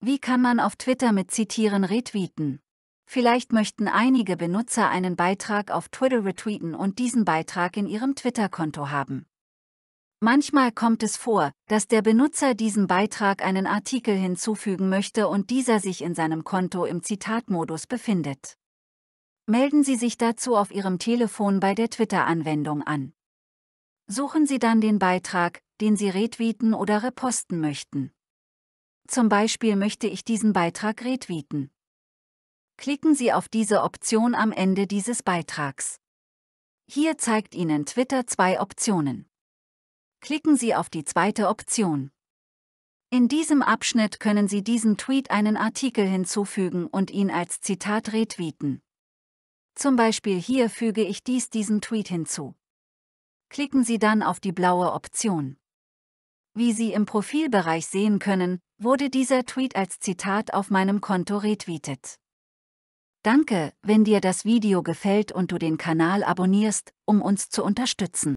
Wie kann man auf Twitter mit Zitieren retweeten? Vielleicht möchten einige Benutzer einen Beitrag auf Twitter retweeten und diesen Beitrag in ihrem Twitter-Konto haben. Manchmal kommt es vor, dass der Benutzer diesem Beitrag einen Artikel hinzufügen möchte und dieser sich in seinem Konto im Zitatmodus befindet. Melden Sie sich dazu auf Ihrem Telefon bei der Twitter-Anwendung an. Suchen Sie dann den Beitrag, den Sie retweeten oder reposten möchten. Zum Beispiel möchte ich diesen Beitrag retweeten. Klicken Sie auf diese Option am Ende dieses Beitrags. Hier zeigt Ihnen Twitter zwei Optionen. Klicken Sie auf die zweite Option. In diesem Abschnitt können Sie diesem Tweet einen Artikel hinzufügen und ihn als Zitat retweeten. Zum Beispiel hier füge ich dies diesem Tweet hinzu. Klicken Sie dann auf die blaue Option. Wie Sie im Profilbereich sehen können, wurde dieser Tweet als Zitat auf meinem Konto retweetet. Danke, wenn dir das Video gefällt und du den Kanal abonnierst, um uns zu unterstützen.